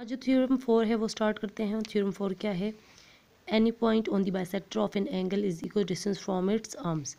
आज जो theorem four है वो स्टार्ट करते हैं थ्योरम फोर क्या है any point on the bisector of an angle is equal distance from its arms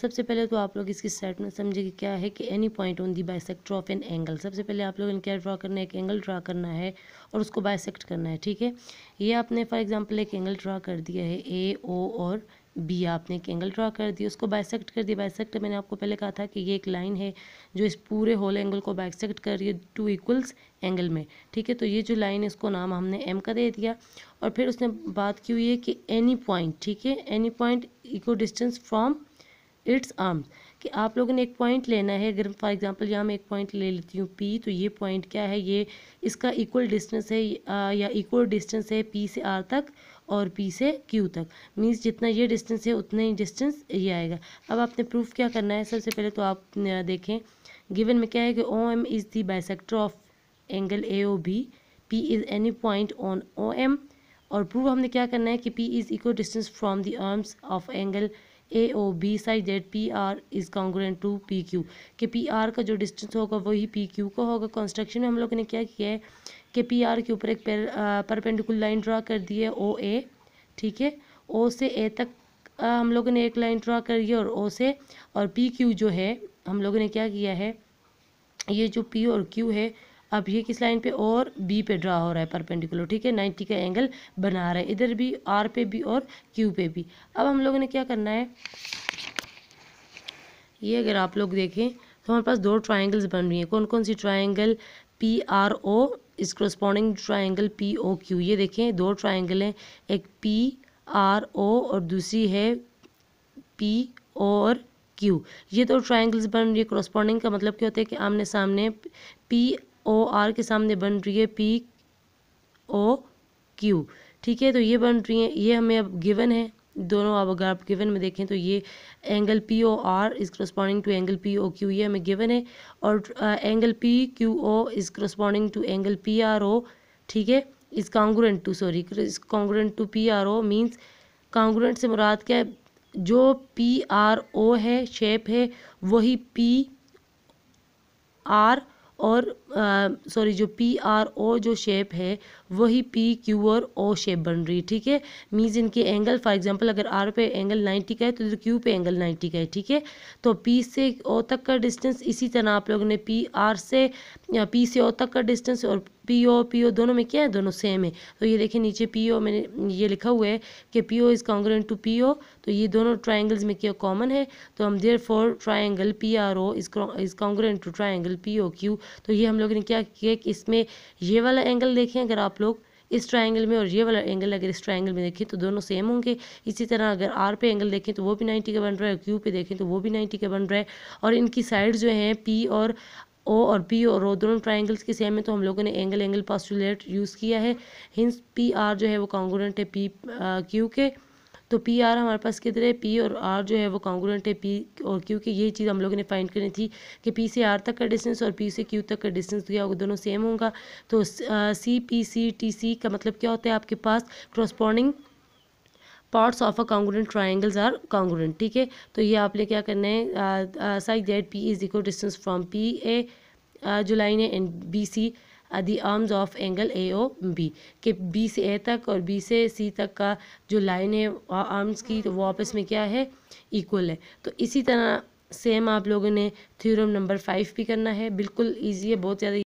सबसे पहले तो आप लोग इसकी सेट में समझे कि क्या है कि any point on the bisector of an angle सबसे पहले आप लोग क्या ड्रा करना है एक एंगल ड्रा करना है और उसको बाइसेक्ट करना है ठीक है ये आपने फॉर एग्ज़ाम्पल एक एंगल ड्रा कर दिया है ए ओ और बी आपने एक एंगल ड्रा कर दिया उसको बाइसेकट कर दिया बाइसेकट मैंने आपको पहले कहा था कि ये एक लाइन है जो इस पूरे होल एंगल को बाइसेकट कर रही है टू इक्वल्स एंगल में ठीक है तो ये जो लाइन है इसको नाम हमने एम का दे दिया और फिर उसने बात की हुई है कि एनी पॉइंट ठीक है any point equal distance from its arms कि आप लोगों ने एक पॉइंट लेना है अगर फॉर एग्जांपल यहाँ मैं एक पॉइंट ले लेती हूँ पी तो ये पॉइंट क्या है ये इसका इक्वल डिस्टेंस है या इक्वल डिस्टेंस है पी से आर तक और पी से क्यू तक मीन्स जितना ये डिस्टेंस है उतना ही डिस्टेंस ये आएगा अब आपने प्रूफ क्या करना है सबसे पहले तो आप देखें गिवन में क्या है कि O M is the bisector of angle A O B P is any point on O M और प्रूफ हमने क्या करना है कि P is equal distance from the arms of angle A O B side Z P R is congruent to P Q कि P R का जो distance होगा वही पी क्यू का होगा कंस्ट्रक्शन में हम लोगों ने क्या किया है कि पी आर के ऊपर एक परपेंडिकुलर लाइन ड्रा कर दी है ओ ए ठीक है ओ से ए तक आ, हम लोगों ने एक लाइन ड्रा दी है और ओ से और पी क्यू जो है हम लोगों ने क्या किया है ये जो पी और क्यू है अब ये किस लाइन पे और बी पे ड्रा हो रहा है परपेंडिकुलर ठीक है नाइन्टी का एंगल बना रहा है इधर भी आर पे भी और क्यू पे भी अब हम लोगों ने क्या करना है ये अगर आप लोग देखें तो हमारे पास दो ट्राइंगल्स बन रही हैं कौन कौन सी triangle P R O is corresponding triangle P O Q ये देखें दो ट्राइंगल हैं एक पी आर ओ और दूसरी है पी ओ और क्यू ये दो ट्राइंगल्स बन रही है क्रोस्पॉन्डिंग का मतलब क्या होता है कि आमने सामने पी ओ आर के सामने बन रही है पी ओ क्यू ठीक है तो ये बन रही है ये हमें अब गिवन है दोनों अब अगर आप गिवन में देखें तो ये angle P O R is corresponding to angle P O Q ये हमें गिवन है और angle P Q O is corresponding to angle P R O ठीक है is congruent to sorry is congruent to P R O means congruent से मुराद क्या है जो पी आर ओ है शेप है वही पी आर और सॉरी जो पी आर ओ जो शेप है वही पी क्यू और ओ शेप बन रही है ठीक है मीन्स इनके एंगल फॉर एग्जांपल अगर आर पे एंगल 90 का है तो क्यू पे एंगल 90 का है ठीक है तो पी से ओ तक का डिस्टेंस इसी तरह आप लोगों ने पी आर से पी से ओ तक का डिस्टेंस और पी ओ पी ओ दोनों में क्या है दोनों सेम है तो ये देखिए नीचे पी ओ मैंने ये लिखा हुआ है कि P O is congruent to P O तो ये दोनों ट्राइंगल्स में क्या कॉमन है तो हम therefore triangle P R O is congruent to triangle P O Q तो ये हम लोग ने क्या किया कि इसमें ये वाला एंगल देखें अगर आप लोग इस ट्राइंगल में और ये वाला एंगल अगर इस ट्राइंगल में देखें तो दोनों सेम होंगे इसी तरह अगर आर पे एंगल देखें तो वो भी 90 का बन रहा है क्यू पे देखें तो वो भी 90 का बन रहा है और इनकी साइड जो हैं पी और ओ और पी और ओ दोनों ट्राइंगल्स के सेम है तो हम लोगों ने एंगल एंगल पॉस्टुलेट यूज़ किया है हिंस पी आर जो है वो कॉन्गोडेंट है पी क्यू के तो पी आर हमारे पास किधर है पी और आर जो है वो कॉन्गोडेंट है पी और क्यू के ये चीज़ हम लोगों ने फाइंड करनी थी कि पी से आर तक का डिस्टेंस और पी से क्यू तक का डिस्टेंस दिया होगा दोनों सेम होगा तो C P C T C का मतलब क्या होता है आपके पास corresponding parts of a congruent triangles are congruent ठीक है तो ये आपने क्या करना है साइक that P is equal distance from P A जो लाइन है and B C the arms of angle A O B के बी से ए तक और बी से सी तक का जो लाइन है आर्म्स की तो वो आपस में क्या है इक्वल है तो इसी तरह सेम आप लोगों ने थ्योरम नंबर फाइव भी करना है बिल्कुल ईजी है बहुत ज़्यादा